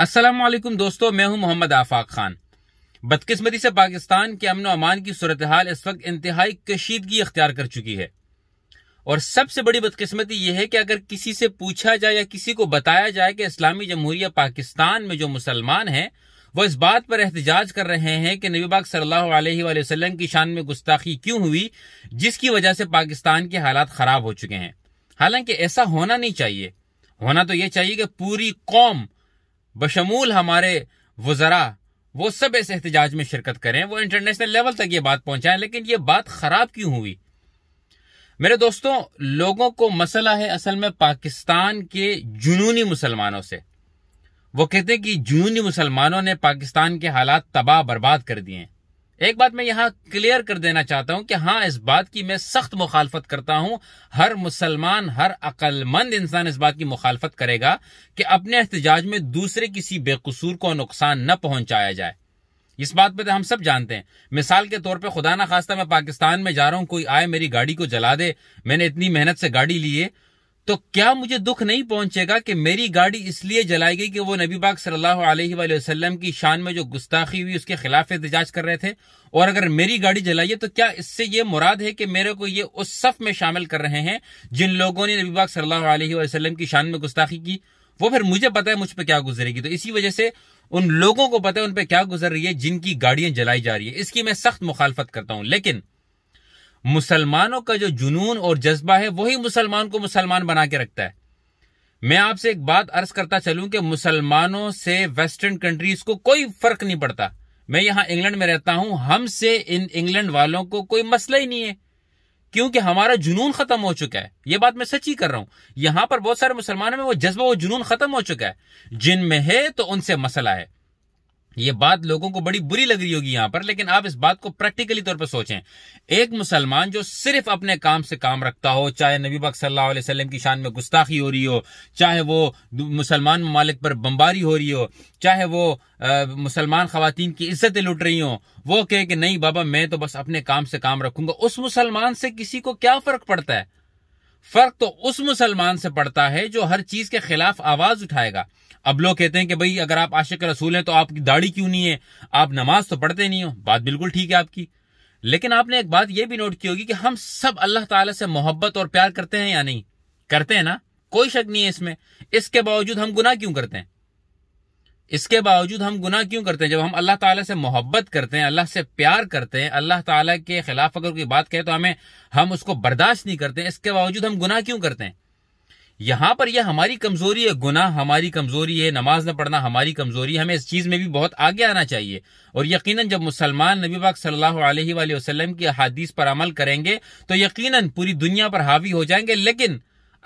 असलम दोस्तों मैं हूं मोहम्मद आफाक खान बदकिस्मती से पाकिस्तान के अमन अमान की सूरत हाल इस वक्त इंतहाई कशीदगी अख्तियार कर चुकी है और सबसे बड़ी बदकिस्मती यह है कि अगर किसी से पूछा जाए या किसी को बताया जाए कि इस्लामी जमहूरिया पाकिस्तान में जो मुसलमान हैं वो इस बात पर एहतजाज कर रहे हैं कि नबी बाग सल्लल्लाहु की शान में गुस्ताखी क्यों हुई जिसकी वजह से पाकिस्तान के हालात खराब हो चुके हैं हालांकि ऐसा होना नहीं चाहिए होना तो यह चाहिए कि पूरी कौम बशमूल हमारे वजरा वो सब इस एहतजाज में शिरकत करें वो इंटरनेशनल लेवल तक ये बात पहुंचाएं लेकिन ये बात खराब क्यों हुई मेरे दोस्तों लोगों को मसला है असल में पाकिस्तान के जुनूनी मुसलमानों से वो कहते हैं कि जुनूनी मुसलमानों ने पाकिस्तान के हालात तबाह बर्बाद कर दिए हैं एक बात मैं यहां क्लियर कर देना चाहता हूं कि हां इस बात की मैं सख्त मुखालफत करता हूं हर मुसलमान हर अक्लमंद इंसान इस बात की मुखालफत करेगा कि अपने एहतजाज में दूसरे किसी बेकसूर को नुकसान न पहुंचाया जाए इस बात पे तो हम सब जानते हैं मिसाल के तौर पे खुदा ना खास्ता मैं पाकिस्तान में जा रहा हूँ कोई आए मेरी गाड़ी को जला दे मैंने इतनी मेहनत से गाड़ी ली है तो क्या मुझे दुख नहीं पहुंचेगा कि मेरी गाड़ी इसलिए जलाई गई कि वो नबी पाक सल्लल्लाहु अलैहि वसल्लम की शान में जो गुस्ताखी हुई उसके खिलाफ एहतजाज कर रहे थे और अगर मेरी गाड़ी जलाई है तो क्या इससे ये मुराद है कि मेरे को ये उस सफ में शामिल कर रहे हैं जिन लोगों ने नबी पाक सल्लल्लाहु अलैहि वसल्लम की शान में गुस्ताखी की वो फिर मुझे पता है मुझ पर क्या गुजरेगी तो इसी वजह से उन लोगों को पता है उन पर क्या गुजर रही है जिनकी गाड़ियां जलाई जा रही है इसकी मैं सख्त मुखालफत करता हूं लेकिन मुसलमानों का जो जुनून और जज्बा है वही मुसलमान को मुसलमान बना के रखता है मैं आपसे एक बात अर्ज करता चलूं कि मुसलमानों से वेस्टर्न कंट्रीज को कोई फर्क नहीं पड़ता मैं यहां इंग्लैंड में रहता हूं हमसे इन इंग्लैंड वालों को कोई मसला ही नहीं है क्योंकि हमारा जुनून खत्म हो चुका है ये बात मैं सच्ची कर रहा हूं यहां पर बहुत सारे मुसलमानों में वो जज्बा वो जुनून खत्म हो चुका है जिनमें है तो उनसे मसला है ये बात लोगों को बड़ी बुरी लग रही होगी यहां पर लेकिन आप इस बात को प्रैक्टिकली तौर पर सोचें एक मुसलमान जो सिर्फ अपने काम से काम रखता हो चाहे नबी बक सल्लल्लाहु अलैहि वसल्लम की शान में गुस्ताखी हो रही हो चाहे वो मुसलमान ममालिक पर बमबारी हो रही हो चाहे वो मुसलमान खातन की इज्जतें लुट रही हो वो कहे कि नहीं बाबा मैं तो बस अपने काम से काम रखूंगा उस मुसलमान से किसी को क्या फर्क पड़ता है फर्क तो उस मुसलमान से पड़ता है जो हर चीज के खिलाफ आवाज उठाएगा अब लोग कहते हैं कि भाई अगर आप आशिक रसूल हैं तो आपकी दाढ़ी क्यों नहीं है आप नमाज तो पढ़ते नहीं हो बात बिल्कुल ठीक है आपकी लेकिन आपने एक बात यह भी नोट की होगी कि हम सब अल्लाह ताला से मोहब्बत और प्यार करते हैं या नहीं करते हैं ना कोई शक नहीं है इसमें इसके बावजूद हम गुनाह क्यों करते हैं इसके बावजूद हम गुनाह क्यों करते हैं जब हम अल्लाह ताला से मोहब्बत करते हैं अल्लाह से प्यार करते हैं अल्लाह ताला के खिलाफ अगर कोई बात कहे तो हमें हम उसको बर्दाश्त नहीं करते इसके बावजूद हम गुनाह क्यों करते हैं यहां पर यह हमारी कमजोरी है गुनाह हमारी कमजोरी है नमाज न पढ़ना हमारी कमजोरी है हमें इस चीज में भी बहुत आगे आना चाहिए और यकीनन जब मुसलमान नबी पाक सल्लल्लाहु अलैहि वसल्लम की अहादीस पर अमल करेंगे तो यकीनन पूरी दुनिया पर हावी हो जाएंगे लेकिन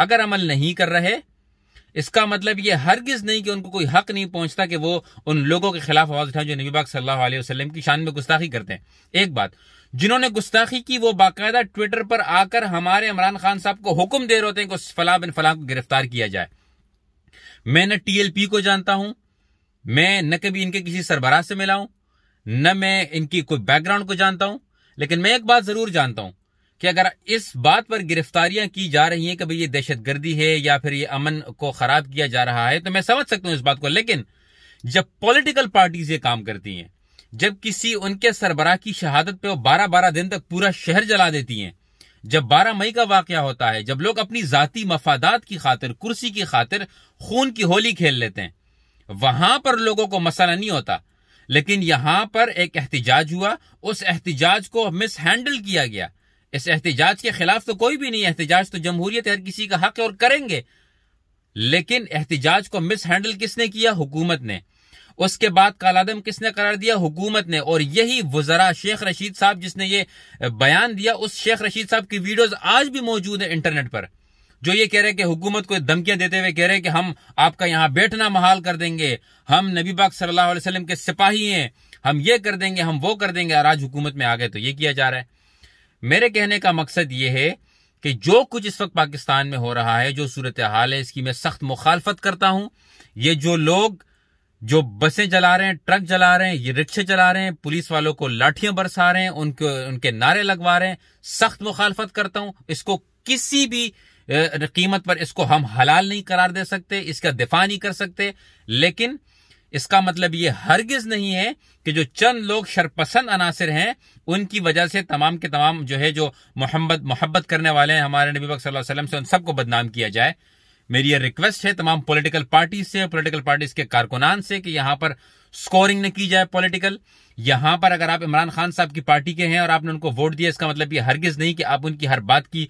अगर अमल नहीं कर रहे इसका मतलब ये हरगिज नहीं कि उनको कोई हक नहीं पहुंचता कि वो उन लोगों के खिलाफ आवाज उठाएं जो नबी पाक सल्लल्लाहु अलैहि वसल्लम की शान में गुस्ताखी करते हैं एक बात जिन्होंने गुस्ताखी की वो बाकायदा ट्विटर पर आकर हमारे इमरान खान साहब को हुक्म दे रहे होते हैं कि फला बिन फला को गिरफ्तार किया जाए मैं न टीएलपी को जानता हूं मैं न कभी इनके किसी सरबराह से मिला हूं न मैं इनकी कोई बैकग्राउंड को जानता हूं लेकिन मैं एक बात जरूर जानता हूं कि अगर इस बात पर गिरफ्तारियां की जा रही हैं कि भाई ये दहशत गर्दी है या फिर ये अमन को खराब किया जा रहा है तो मैं समझ सकता हूं इस बात को लेकिन जब पॉलिटिकल पार्टीज ये काम करती हैं जब किसी उनके सरबराह की शहादत पे वो बारह बारह दिन तक पूरा शहर जला देती हैं जब बारह मई का वाक्य होता है जब लोग अपनी जाति मफादात की खातिर कुर्सी की खातिर खून की होली खेल लेते हैं वहां पर लोगों को मसला नहीं होता लेकिन यहां पर एक एहतजाज हुआ उस एहतजाज को मिसहैंडल किया गया इस एहतजाज के खिलाफ तो कोई भी नहीं एहतजाज तो जमहूरियत हर किसी का हक है और करेंगे लेकिन एहतजाज को मिस हैंडल किसने किया हुकूमत ने उसके बाद कालादम किसने करार दिया हुकूमत ने और यही वजरा शेख रशीद साहब जिसने ये बयान दिया उस शेख रशीद साहब की वीडियोज आज भी मौजूद है इंटरनेट पर जो ये कह रहे हैं कि हुकूमत को धमकियां देते हुए कह रहे हैं कि हम आपका यहां बैठना महाल कर देंगे हम नबी पाक सल्लल्लाहु अलैहि वसल्लम के सिपाही हैं हम ये कर देंगे हम वो कर देंगे और आज हुकूमत में आ गए तो ये किया जा रहा है मेरे कहने का मकसद ये है कि जो कुछ इस वक्त पाकिस्तान में हो रहा है जो सूरत हाल है इसकी मैं सख्त मुखालफत करता हूं ये जो लोग जो बसें जला रहे हैं ट्रक जला रहे हैं ये रिक्शे चला रहे हैं पुलिस वालों को लाठियां बरसा रहे हैं उनके उनके नारे लगवा रहे हैं सख्त मुखालफत करता हूं इसको किसी भी कीमत पर इसको हम हलाल नहीं करार दे सकते इसका दिफा नहीं कर सकते लेकिन इसका मतलब ये हरगिज नहीं है कि जो चंद लोग शरपसंद अनासर हैं उनकी वजह से तमाम के तमाम जो है जो मोहम्मद मोहब्बत करने वाले हैं हमारे नबी सल्लल्लाहु अलैहि वसल्लम से उन सबको बदनाम किया जाए मेरी ये रिक्वेस्ट है तमाम पॉलिटिकल पार्टीज से पॉलिटिकल पार्टीज के कारकुनान से कि यहां पर स्कोरिंग न की जाए पॉलिटिकल यहां पर अगर आप इमरान खान साहब की पार्टी के हैं और आपने उनको वोट दिया इसका मतलब ये हरगिज नहीं कि आप उनकी हर बात की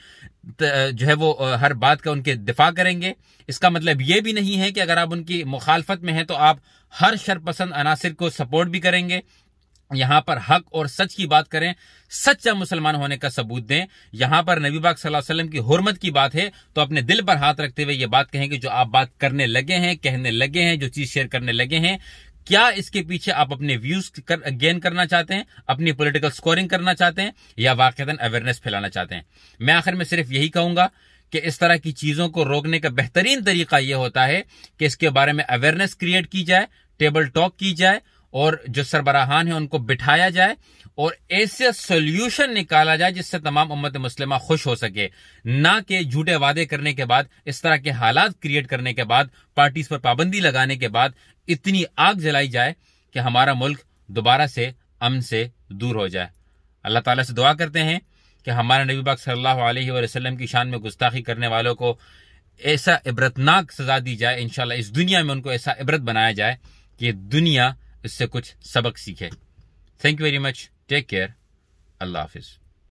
जो है वो हर बात का उनके दिफा करेंगे इसका मतलब ये भी नहीं है कि अगर आप उनकी मुखालफत में हैं तो आप हर शरपसंद अनासर को सपोर्ट भी करेंगे यहां पर हक और सच की बात करें सच्चा मुसलमान होने का सबूत दें यहां पर नबी बाग सल्लल्लाहु वसल्लम की हुरमत की बात है तो अपने दिल पर हाथ रखते हुए ये बात कहें कि जो आप बात करने लगे हैं कहने लगे हैं जो चीज शेयर करने लगे हैं क्या इसके पीछे आप अपने व्यूज कर, गेन करना चाहते हैं अपनी पॉलिटिकल स्कोरिंग करना चाहते हैं या वाकता अवेयरनेस फैलाना चाहते हैं मैं आखिर में सिर्फ यही कहूंगा कि इस तरह की चीजों को रोकने का बेहतरीन तरीका यह होता है कि इसके बारे में अवेयरनेस क्रिएट की जाए टेबल टॉक की जाए और जो सरबराहान है उनको बिठाया जाए और ऐसे सोल्यूशन निकाला जाए जिससे तमाम उम्मत मुस्लिमा खुश हो सके ना कि झूठे वादे करने के बाद इस तरह के हालात क्रिएट करने के बाद पार्टीज पर पाबंदी लगाने के बाद इतनी आग जलाई जाए कि हमारा मुल्क दोबारा से अमन से दूर हो जाए अल्लाह ताला से दुआ करते हैं कि हमारे नबी बाग सल्लाम की शान में गुस्ताखी करने वालों को ऐसा इबरतनाक सजा दी जाए इन इस दुनिया में उनको ऐसा इबरत बनाया जाए कि दुनिया इससे कुछ सबक सीखे thank you very much take care अल्लाह हाफिज़